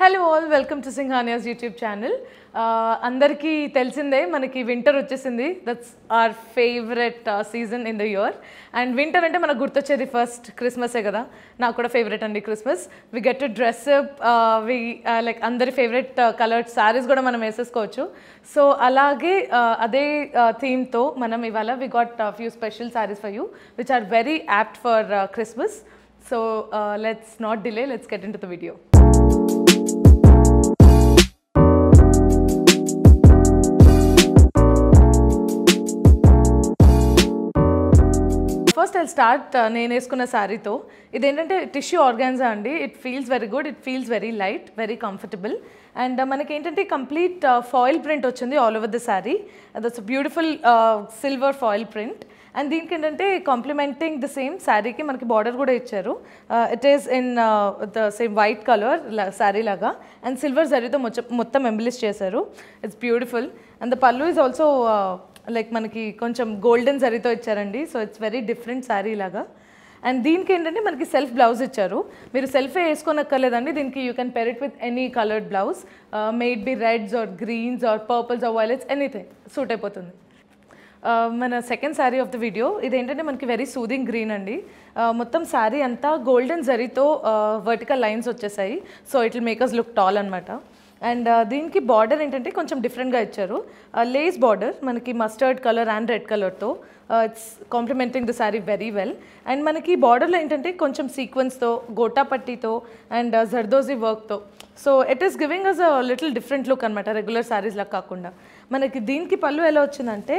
hello all welcome to Singhania's YouTube channel అందరికీ తెలిసిందే మనకి వింటర్ వచ్చేసింది that's our favourite season in the year and winter అంటే మనకు గుర్తొచ్చేది ఫస్ట్ క్రిస్మసే కదా నాకు కూడా ఫేవరెట్ అండి Christmas we get to dress we like అందరి ఫేవరెట్ కలర్డ్ శారీస్ కూడా మనం వేసేసుకోవచ్చు సో అలాగే uh, అదే థీమ్తో uh, మనం ఇవాళ we got few special saris for you which are very apt for Christmas so let's not delay let's get into the video first I start నేను వేసుకున్న శారీతో ఇదేంటంటే టిష్యూ ఆర్గాన్జా అండి it feels very good it feels very light very comfortable and మనకి ఏంటంటే complete foil print వచ్చింది all over the sari that's beautiful silver foil print and దీనికి ఏంటంటే కాంప్లిమెంటింగ్ ద సేమ్ శారీకి మనకి బార్డర్ కూడా ఇచ్చారు it is in the same white colour sari లాగా అండ్ సిల్వర్ శారీతో మొత్తం ఎంబలిష్ చేశారు it's beautiful and the pallu is also like మనకి కొంచెం గోల్డెన్ జరీతో ఇచ్చారండి so it's very different sari లాగా అండ్ దీనికి ఏంటంటే మనకి సెల్ఫ్ బ్లౌజ్ ఇచ్చారు మీరు సెల్ఫే అక్కర్లేదండి దీనికి you can pair it with any coloured blouse maybe reds or greens or purples or violets anything suit అయిపోతుంది uh, మన second sari of the video ఇదేంటంటే మనకి వెరీ సూదింగ్ గ్రీన్ అండి uh, మొత్తం శారీ అంతా గోల్డెన్ జరీతో వర్టికల్ లైన్స్ వచ్చేసాయి so it will make us look tall అనమాట అండ్ దీనికి బార్డర్ ఏంటంటే కొంచెం డిఫరెంట్గా ఇచ్చారు లేస్ బార్డర్ మనకి మస్టర్డ్ కలర్ అండ్ రెడ్ కలర్తో it's complementing the sari very well and మనకి బార్డర్లో ఏంటంటే కొంచెం సీక్వెన్స్తో గోటా పట్టితో అండ్ జర్దోజీ వర్క్తో so it is giving us a little different look అనమాట రెగ్యులర్ శారీస్లా కాకుండా మనకి దీనికి పళ్ళు ఎలా వచ్చిందంటే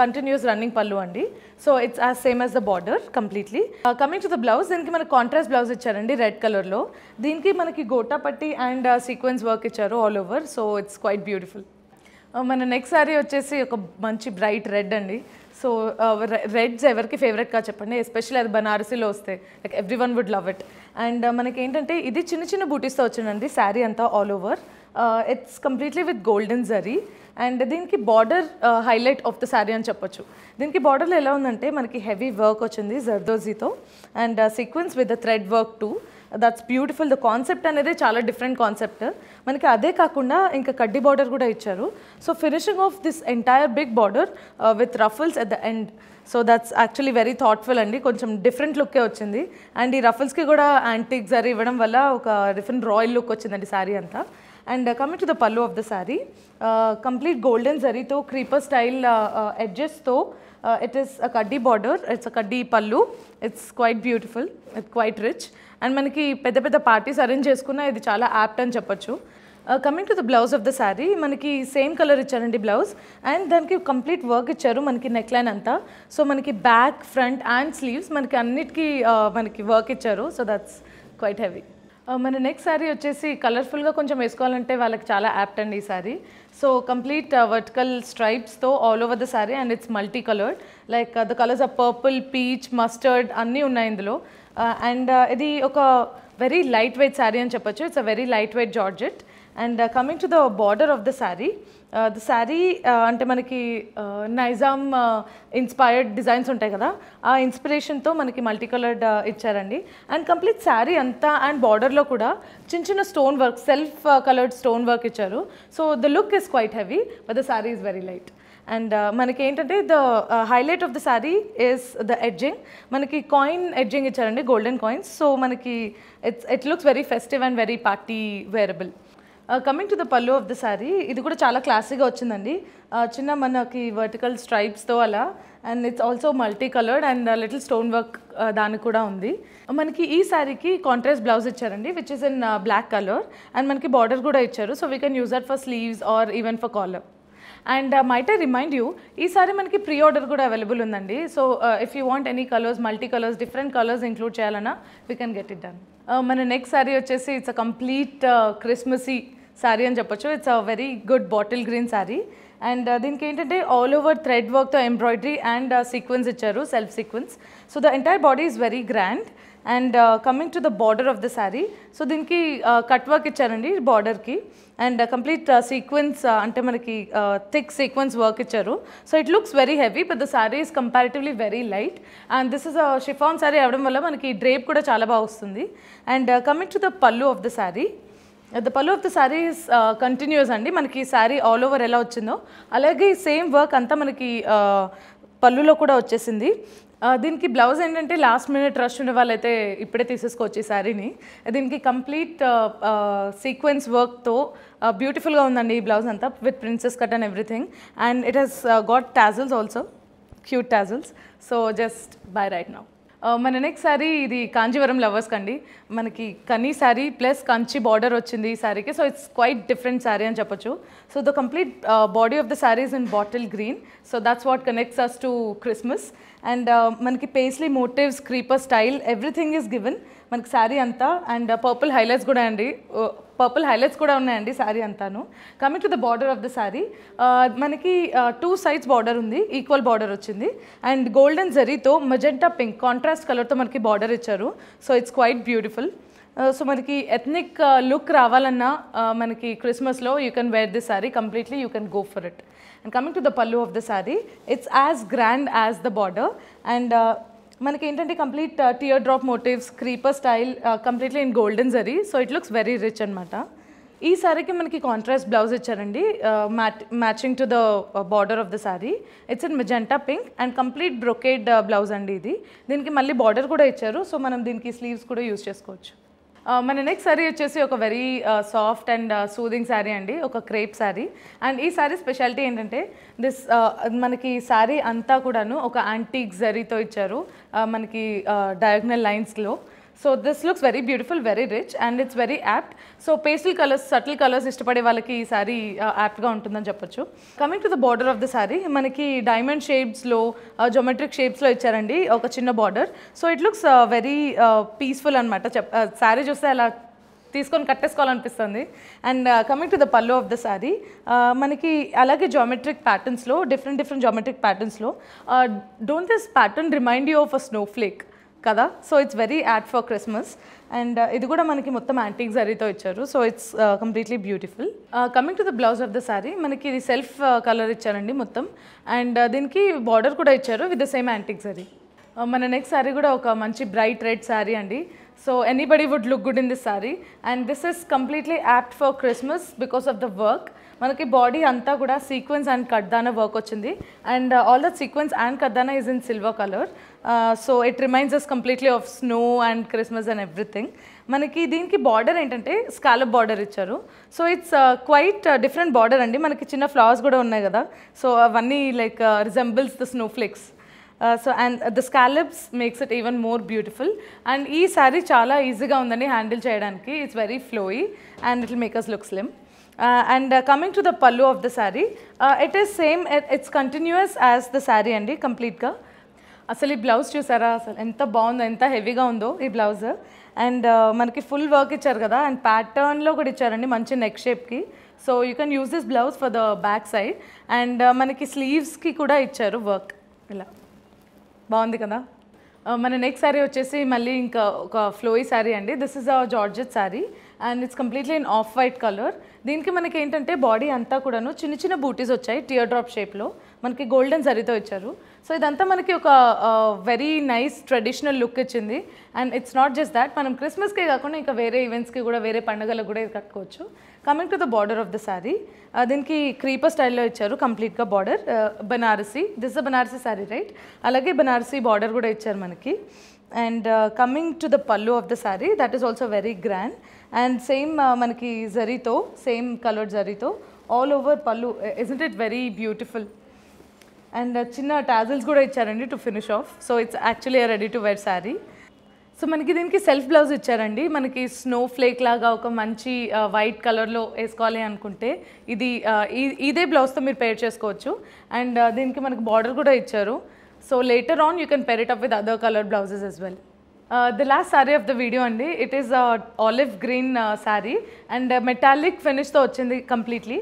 కంటిన్యూస్ రన్నింగ్ పళ్ళు అండి so it's as same as the border completely coming to the blouse దీనికి మనకి కాంట్రాస్ట్ బ్లౌజ్ ఇచ్చారండి రెడ్ కలర్లో దీనికి మనకి gota patti and sequence work ఇచ్చారు all over so it's quite beautiful మన నెక్స్ట్ సారీ వచ్చేసి ఒక మంచి బ్రైట్ రెడ్ అండి సో రెడ్స్ uh, ఎవరికి ఫేవరెట్గా చెప్పండి ఎస్పెషల్లీ అది బనారసీలో వస్తే like everyone would love it and మనకి ఏంటంటే ఇది చిన్న చిన్న బూటీస్తో వచ్చిందండి శారీ అంతా all over it's completely with golden zari and దీనికి border highlight of the sari అని చెప్పొచ్చు దీనికి బార్డర్లో ఎలా ఉందంటే మనకి హెవీ వర్క్ వచ్చింది జర్దోజీతో and sequence with the thread work too that's beautiful the concept అనేది చాలా డిఫరెంట్ కాన్సెప్ట్ మనకి అదే కాకుండా ఇంకా కడ్డీ బార్డర్ కూడా ఇచ్చారు so finishing of this entire big border with ruffles at the end so that's actually very thoughtful అండి కొంచెం డిఫరెంట్ లుక్కే వచ్చింది అండ్ ఈ రఫుల్స్కి కూడా యాంటిక్ జరీ ఇవ్వడం వల్ల ఒక డిఫరెంట్ రాయల్ లుక్ వచ్చిందండి శారీ అంతా and coming to the pallu of the sari complete golden జరీతో క్రీపర్ స్టైల్ ఎడ్జెస్తో ఇట్ ఈస్ అ కడ్డీ బార్డర్ ఇట్స్ అ కడ్డీ pallu it's quite beautiful it quite rich and మనకి పెద్ద పెద్ద పార్టీస్ అరేంజ్ చేసుకున్నా ఇది చాలా యాప్ట్ అని చెప్పొచ్చు coming to the blouse of the sari మనకి సేమ్ కలర్ ఇచ్చారండి బ్లౌజ్ అండ్ దానికి కంప్లీట్ వర్క్ ఇచ్చారు మనకి నెక్ లైన్ అంతా సో మనకి బ్యాక్ ఫ్రంట్ అండ్ స్లీవ్స్ మనకి అన్నిటికీ మనకి వర్క్ ఇచ్చారు సో దట్స్ క్వైట్ హెవీ మన నెక్స్ట్ శారీ వచ్చేసి కలర్ఫుల్గా కొంచెం వేసుకోవాలంటే వాళ్ళకి చాలా యాప్ట్ అండి ఈ శారీ సో కంప్లీట్ వర్టికల్ స్ట్రైప్స్తో all over the sari and it's multi coloured like the colours of purple peach mustard అన్నీ ఉన్నాయి ఇందులో అండ్ uh, uh, ఇది ఒక వెరీ లైట్ వెయిట్ శారీ అని చెప్పొచ్చు it's a very light weight georgette and coming to the border of the sari the sari అంటే మనకి Nizam inspired designs ఉంటాయి కదా ఆ ఇన్స్పిరేషన్తో మనకి మల్టీ కలర్డ్ ఇచ్చారండి అండ్ కంప్లీట్ శారీ అంతా అండ్ బార్డర్లో కూడా చిన్న చిన్న stone work self coloured stone work ఇచ్చారు so the look is quite heavy but the sari is very light and మనకి ఏంటంటే the highlight of the sari is the edging మనకి కాయిన్ ఎడ్జింగ్ ఇచ్చారండి గోల్డెన్ కాయిన్స్ సో మనకి it's it looks very festive and very party wearable coming to the pallu of the sari ఇది కూడా చాలా క్లాసీగా వచ్చిందండి uh, చిన్న మనకి వర్టికల్ స్ట్రైప్స్తో అలా and it's also multi coloured and little stone work దానికి కూడా ఉంది మనకి ఈ శారీకి కాంట్రాస్ట్ బ్లౌజ్ ఇచ్చారండి which is in black colour and మనకి బార్డర్ కూడా ఇచ్చారు so we can use that for sleeves or even for collar and might remind you ఈసారి మనకి ప్రీ ఆర్డర్ కూడా అవైలబుల్ ఉందండి so if you want any colours multi colours different colours include చేయాలన్నా we can get it done మన next sari వచ్చేసి it's a complete Christmassy sari అని చెప్పొచ్చు it's a very good bottle green sari and దీనికి ఏంటంటే all over thread వర్క్తో embroidery and sequence ఇచ్చారు self sequence so the entire body is very grand and coming to the border of the sari so దీనికి cut uh, work ఇచ్చారండి బార్డర్కి and complete uh, sequence uh, అంటే మనకి thick sequence work ఇచ్చారు so it looks very heavy but the sari is comparatively very light and this is chiffon sari అవ్వడం వల్ల మనకి drape కూడా చాలా బాగా వస్తుంది and coming to the pallu of the sari the pallu of the sari is continuous అండి మనకి శారీ ఆల్ ఓవర్ ఎలా వచ్చిందో అలాగే సేమ్ వర్క్ అంతా మనకి పళ్ళులో కూడా వచ్చేసింది దీనికి బ్లౌజ్ ఏంటంటే లాస్ట్ మినిట్ రష్ ఉండే వాళ్ళైతే ఇప్పుడే తీసేసుకోవచ్చు ఈ శారీని దీనికి కంప్లీట్ సీక్వెన్స్ వర్క్తో బ్యూటిఫుల్గా ఉందండి ఈ బ్లౌజ్ అంతా with princess cut and everything and it has got tassels also cute tassels so just bye right now మన నెక్స్ట్ సారీ ఇది కాంజీవరం లవర్స్ కండి మనకి కనీ శారీ ప్లస్ కంచి బార్డర్ వచ్చింది ఈ శారీకి so it's quite different sari అని చెప్పొచ్చు so the complete body of the saris in bottle green so that's what connects us to Christmas and మనకి paisley motifs creeper style everything is given మనకి శారీ అంతా అండ్ పర్పుల్ హైలైట్స్ కూడా అండి uh, purple highlights కూడా ఉన్నాయండి శారీ అంతాను coming to the border of the sari మనకి two sides border ఉంది ఈక్వల్ బార్డర్ వచ్చింది అండ్ గోల్డెన్ జరీతో మజెంటా పింక్ కాంట్రాస్ట్ కలర్తో మనకి బార్డర్ ఇచ్చారు so it's quite beautiful so మనకి ఎథ్నిక్ లుక్ రావాలన్నా మనకి క్రిస్మస్లో you can wear the sari completely you can go for it and coming to the pallu of the sari it's as grand as the border and Uh, uh, మనకి ఏంటంటే complete tear drop motifs creeper style completely in golden zari so it looks very rich అనమాట ఈ శారీకి మనకి contrast blouse ఇచ్చారండి matt matching to the border of the sari it's in magenta pink and complete brocade blouse అండి ఇది దీనికి మళ్ళీ border కూడా ఇచ్చారు సో మనం దీనికి స్లీవ్స్ కూడా యూస్ చేసుకోవచ్చు Uh, మన నెక్స్ట్ సారీ వచ్చేసి ఒక very soft and soothing sari అండి ఒక క్రేప్ శారీ అండ్ ఈ శారీ స్పెషాలిటీ ఏంటంటే దిస్ uh, మనకి శారీ అంతా కూడాను ఒక యాంటీక్ జరీతో ఇచ్చారు uh, మనకి డయాగ్నల్ లైన్స్లో so this looks very beautiful very rich and it's very apt so pastel colours subtle colours ఇష్టపడే వాళ్ళకి ఈ సారీ యాప్ట్గా uh, ఉంటుందని చెప్పొచ్చు coming to the border of the sari మనకి డైమండ్ షేప్స్లో జొమెట్రిక్ షేప్స్లో ఇచ్చారండి ఒక చిన్న border so it looks very peaceful అనమాట చెప్ శారీ uh, చూస్తే అలా తీసుకొని కట్టేసుకోవాలనిపిస్తుంది and coming to the pallu of the sari మనకి అలాగే జామెట్రిక్ ప్యాటర్న్స్లో డిఫరెంట్ డిఫరెంట్ జామెట్రిక్ ప్యాటర్న్స్లో don't this pattern remind you of a flake కదా so it's very apt for Christmas and ఇది కూడా మనకి మొత్తం యాంటీక్ జరీతో ఇచ్చారు so it's completely beautiful coming to the blouse of the sari మనకి ఇది సెల్ఫ్ కలర్ uh, ఇచ్చారండి మొత్తం అండ్ uh, దీనికి బార్డర్ కూడా ఇచ్చారు with the same antique zari మన నెక్స్ట్ శారీ కూడా ఒక మంచి బ్రైట్ రెడ్ శారీ అండి so anybody would look good in this sari and this is completely apt for Christmas because of the work మనకి బాడీ అంతా కూడా సీక్వెన్స్ అండ్ కడ్దానా వర్క్ వచ్చింది and all the sequence and కడ్దానా is in silver colour so it reminds us completely of snow and Christmas and everything మనకి దీనికి border ఏంటంటే scallop border ఇచ్చారు so it's quite different border అండి మనకి చిన్న ఫ్లవర్స్ కూడా ఉన్నాయి కదా సో అవన్నీ like resembles the snow flakes so and the scallops makes it even more beautiful and ఈ శారీ చాలా ఈజీగా ఉందండి హ్యాండిల్ చేయడానికి it's very flowy and it make us look slim and coming to the pallu of the sari it is same it's continues as the sari అండి కంప్లీట్గా అసలు ఈ blouse చూసారా అసలు ఎంత బాగుందో ఎంత హెవీగా ఉందో ఈ బ్లౌజ్ అండ్ uh, మనకి ఫుల్ వర్క్ ఇచ్చారు కదా అండ్ ప్యాటర్న్లో కూడా ఇచ్చారండి మంచి నెక్ షేప్కి so you can use this blouse for the back side and మనకి స్లీవ్స్కి కూడా ఇచ్చారు వర్క్ ఇలా బాగుంది కదా uh, మన నెక్స్ట్ శారీ వచ్చేసి మళ్ళీ ఇంకా ఒక ఫ్లోయి శారీ అండి this is a georgette sari and it's completely in off white colour దీనికి మనకి ఏంటంటే బాడీ అంతా కూడాను చిన్న చిన్న బూటీస్ వచ్చాయి టియర్ డ్రాప్ షేప్లో మనకి గోల్డెన్ జరితో ఇచ్చారు సో ఇదంతా మనకి ఒక వెరీ నైస్ ట్రెడిషనల్ లుక్ ఇచ్చింది and it's not just that మనం క్రిస్మస్కే కాకుండా ఇంకా వేరే ఈవెంట్స్కి కూడా వేరే పండుగలకు కూడా ఇది కట్టుకోవచ్చు coming to the border of the sari దీనికి క్రీపర్ స్టైల్లో ఇచ్చారు కంప్లీట్గా border Banarasi this the Banarasi sari right అలాగే బనారసీ బార్డర్ కూడా ఇచ్చారు మనకి and coming to the pallu of the sari that is also very grand and same మనకి జరీతో సేమ్ కలర్డ్ జరీతో all over pallu isn't it very beautiful and చిన్న టాజిల్స్ కూడా ఇచ్చారండి to finish off so it's actually ready to wear sari so మనకి దీనికి self blouse ఇచ్చారండి మనకి స్నో ఫ్లేక్ లాగా ఒక మంచి వైట్ కలర్లో వేసుకోవాలి అనుకుంటే ఇది ఇదే బ్లౌజ్తో మీరు పేర్ చేసుకోవచ్చు అండ్ దీనికి మనకి బార్డర్ కూడా ఇచ్చారు so later on you can pair it up with other colour blouses as well the last sari of the video అండి it is olive green sari and metallic ఫినిష్తో వచ్చింది కంప్లీట్లీ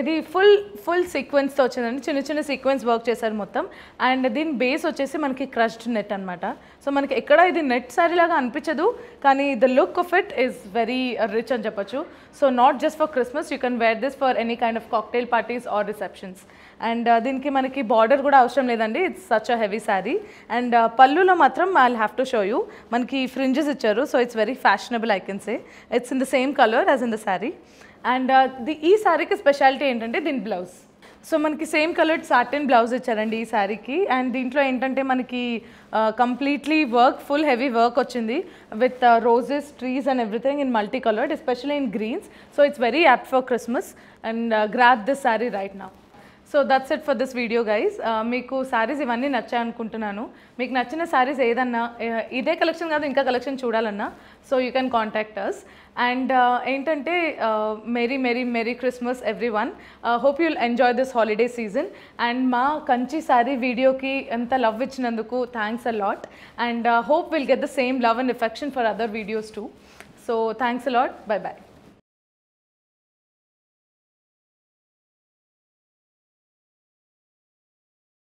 ఇది ఫుల్ ఫుల్ సీక్వెన్స్తో వచ్చిందండి చిన్న చిన్న సీక్వెన్స్ వర్క్ చేశారు మొత్తం అండ్ దీని బేస్ వచ్చేసి మనకి క్రష్డ్ నెట్ అనమాట సో మనకి ఎక్కడ ఇది నెట్ సారీ లాగా అనిపించదు కానీ the look of it is very rich అని చెప్పొచ్చు so not just for Christmas you can wear this for any kind of cocktail parties or receptions and దీనికి మనకి బార్డర్ కూడా అవసరం లేదండి it's such a heavy sari and పళ్ళులో మాత్రం I have to show you మనకి ఫ్రింజెస్ ఇచ్చారు so it's very fashionable I can say it's in the same colour as in the sari and uh, ఈ శారీకి స్పెషాలిటీ ఏంటంటే దీని బ్లౌజ్ సో మనకి same colour satin blouse ఇచ్చారండి ఈ శారీకి అండ్ దీంట్లో ఏంటంటే మనకి completely work full heavy work వచ్చింది with roses trees and everything in multi coloured especially in greens so it's very apt for Christmas and grab this sari right నా so that's it for this video guys మీకు శారీస్ ఇవన్నీ నచ్చాయి అనుకుంటున్నాను మీకు నచ్చిన శారీస్ ఏదన్నా ఇదే కలెక్షన్ కాదు ఇంకా కలెక్షన్ చూడాలన్నా so you can contact us and ఏంటంటే merry merry merry Christmas everyone hope you'll enjoy this holiday season and మా కంచి శారీ వీడియోకి ఎంత లవ్ ఇచ్చినందుకు thanks a lot and hope will get the same love and affection for other videos too so thanks a lot bye bye